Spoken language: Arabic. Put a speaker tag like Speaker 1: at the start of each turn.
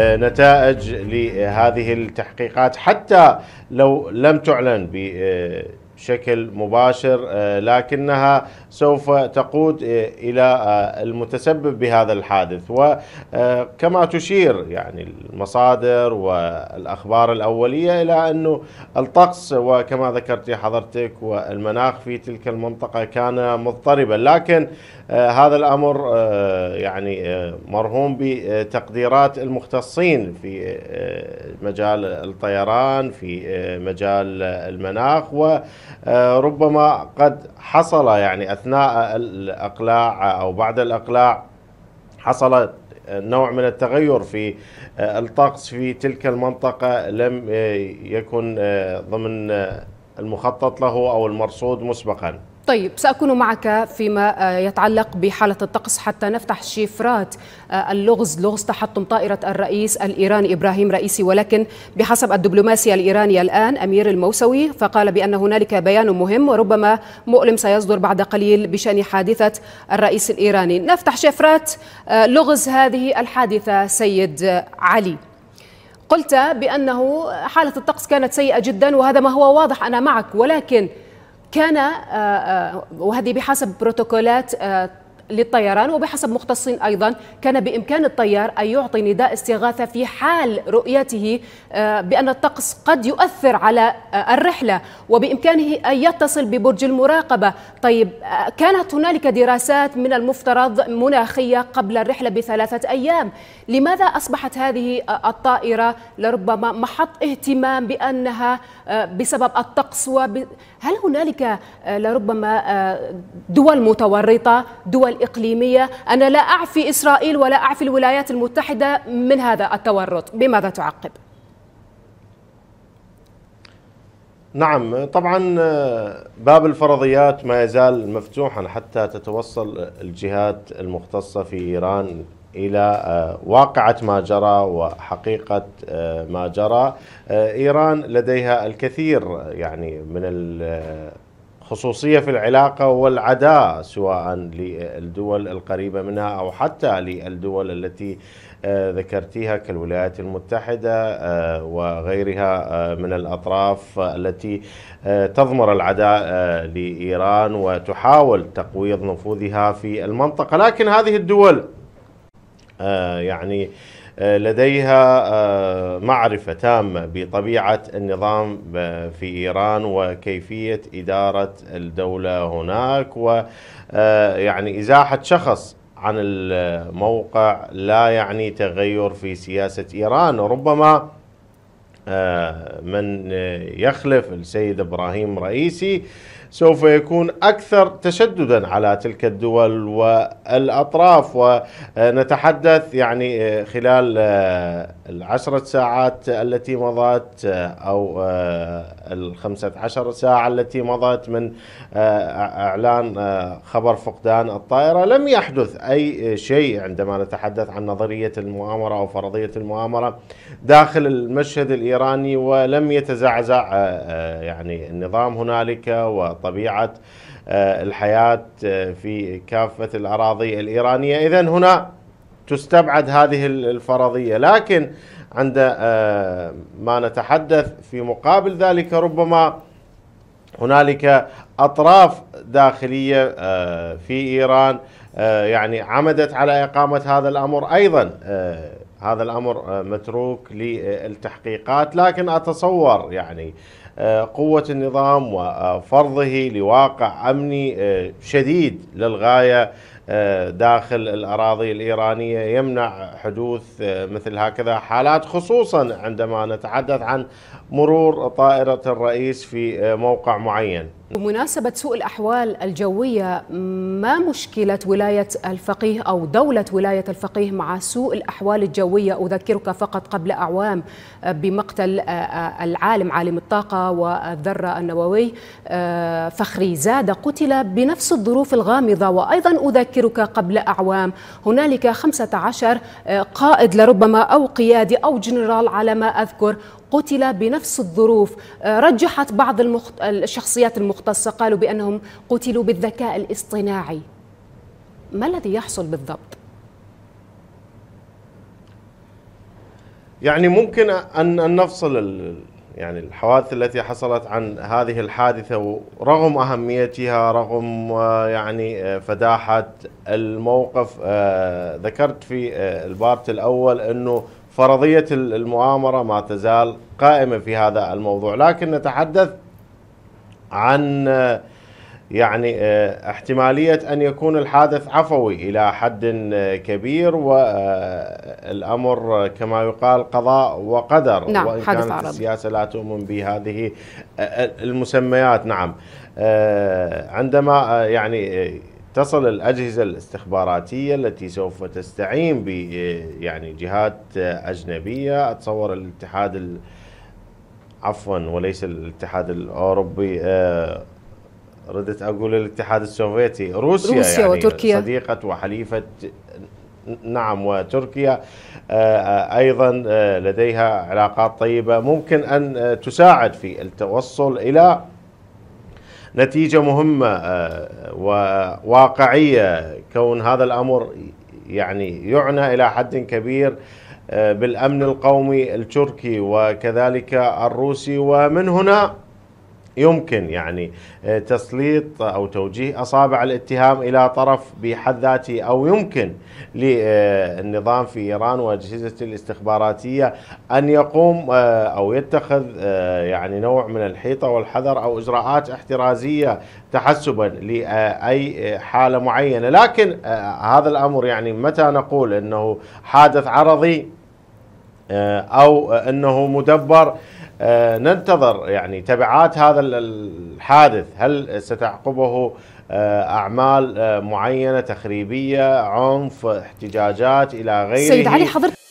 Speaker 1: نتائج لهذه التحقيقات حتى لو لم تعلن ب بشكل مباشر آه، لكنها سوف تقود آه، الى آه، المتسبب بهذا الحادث وكما تشير يعني المصادر والاخبار الاوليه الى انه الطقس وكما ذكرت يا حضرتك والمناخ في تلك المنطقه كان مضطربا لكن هذا الامر يعني مرهون بتقديرات المختصين في مجال الطيران في مجال المناخ و آه، ربما قد حصل يعني أثناء الأقلاع أو بعد الأقلاع حصل نوع من التغير في آه، الطقس في تلك المنطقة لم آه، يكن ضمن المخطط له أو المرصود مسبقاً
Speaker 2: طيب سأكون معك فيما آه، يتعلق بحالة الطقس حتى نفتح شفرات آه، اللغز لغز تحطم طائرة الرئيس الإيراني إبراهيم رئيسي ولكن بحسب الدبلوماسية الإيرانية الآن أمير الموسوي فقال بأن هنالك بيان مهم وربما مؤلم سيصدر بعد قليل بشأن حادثة الرئيس الإيراني نفتح شفرات آه، لغز هذه الحادثة سيد علي قلت بأنه حالة الطقس كانت سيئة جدا وهذا ما هو واضح أنا معك ولكن كان آه، آه، وهذه بحسب بروتوكولات آه، للطيران وبحسب مختصين أيضا كان بإمكان الطيار أن يعطي نداء استغاثة في حال رؤيته آه، بأن الطقس قد يؤثر على آه، الرحلة وبإمكانه أن يتصل ببرج المراقبة طيب آه، كانت هنالك دراسات من المفترض مناخية قبل الرحلة بثلاثة أيام لماذا أصبحت هذه الطائرة لربما محط اهتمام بأنها بسبب الطقس وب... هل هنالك لربما دول متورطة دول الإقليمية أنا لا أعفي إسرائيل ولا أعفي الولايات المتحدة من هذا التورط بماذا تعقب؟
Speaker 1: نعم طبعا باب الفرضيات ما يزال مفتوحا حتى تتوصل الجهات المختصة في إيران إلى آه، واقعة ما جرى وحقيقة آه، ما جرى آه، إيران لديها الكثير يعني من خصوصية في العلاقة والعداء سواء للدول القريبة منها أو حتى للدول التي آه، ذكرتيها كالولايات المتحدة آه، وغيرها آه، من الأطراف التي تضمر العداء لإيران وتحاول تقويض نفوذها في المنطقة لكن هذه الدول يعني آه، لديها آه، معرفة تامة بطبيعة النظام آه، في إيران وكيفية إدارة الدولة هناك ويعني إزاحة شخص عن الموقع لا يعني تغير في سياسة إيران ربما من يخلف السيد إبراهيم رئيسي سوف يكون أكثر تشددا على تلك الدول والأطراف ونتحدث يعني خلال العشرة ساعات التي مضت أو الخمسة عشر ساعة التي مضت من إعلان خبر فقدان الطائرة لم يحدث أي شيء عندما نتحدث عن نظرية المؤامرة أو فرضية المؤامرة داخل المشهد الإيراني ولم يتزعزع يعني النظام هنالك و طبيعه آه، الحياه آه، في كافه الاراضي الايرانيه اذا هنا تستبعد هذه الفرضيه لكن عند آه، ما نتحدث في مقابل ذلك ربما هنالك اطراف داخليه في ايران يعني عمدت على اقامه هذا الامر ايضا هذا الامر متروك للتحقيقات لكن اتصور يعني قوة النظام وفرضه لواقع أمني شديد للغاية داخل الأراضي الإيرانية يمنع حدوث مثل هكذا حالات خصوصا عندما نتحدث عن مرور طائرة الرئيس في موقع معين
Speaker 2: بمناسبة سوء الأحوال الجوية ما مشكلة ولاية الفقيه أو دولة ولاية الفقيه مع سوء الأحوال الجوية أذكرك فقط قبل أعوام آه، بمقتل آه، آه، العالم عالم الطاقة والذرة النووي فخري زاد قتل بنفس الظروف الغامضة وأيضا أذكرك قبل أعوام هنالك 15 قائد لربما أو قيادي أو جنرال على ما أذكر قتل بنفس الظروف آه، رجحت بعض المخت... الشخصيات المختصة قالوا بأنهم قتلوا بالذكاء الاصطناعي ما الذي يحصل بالضبط؟
Speaker 1: يعني ممكن أن نفصل يعني الحوادث التي حصلت عن هذه الحادثة رغم أهميتها رغم آه، يعني آه، فداحة الموقف ذكرت في البارت الأول أنه فرضية المؤامرة ما تزال قائمة في هذا الموضوع لكن نتحدث عن آه، يعني آه، احتمالية أن يكون الحادث عفوي إلى حد آه، كبير والأمر كما يقال قضاء وقدر نعم وإن حدث كانت عربي. السياسة لا تؤمن بهذه المسميات نعم عندما يعني تصل الأجهزة الاستخباراتية التي سوف تستعين ب يعني جهات أجنبية أتصور الاتحاد عفوا وليس الاتحاد الأوروبي آه، ردت أقول الاتحاد السوفيتي روسيا, روسيا يعني وتركيا صديقة وحليفة نعم وتركيا آه، آه، ايضا لديها علاقات طيبه ممكن ان تساعد في التوصل الى نتيجه مهمه آه، وواقعيه كون هذا الامر يعني يعنى الى حد كبير آه، بالامن القومي التركي وكذلك الروسي ومن هنا يمكن يعني آه، تسليط او توجيه اصابع الاتهام الى طرف بحد ذاته او يمكن للنظام في ايران واجهزته الاستخباراتيه ان يقوم آه، او يتخذ آه، يعني نوع من الحيطه والحذر او اجراءات احترازيه تحسبا لاي حاله معينه، لكن هذا الامر يعني متى نقول انه حادث عرضي او انه مدبر آه، ننتظر يعني تبعات هذا الحادث هل ستعقبه آه، أعمال آه، معينة تخريبية عنف احتجاجات إلى غيره سيد علي حضرتك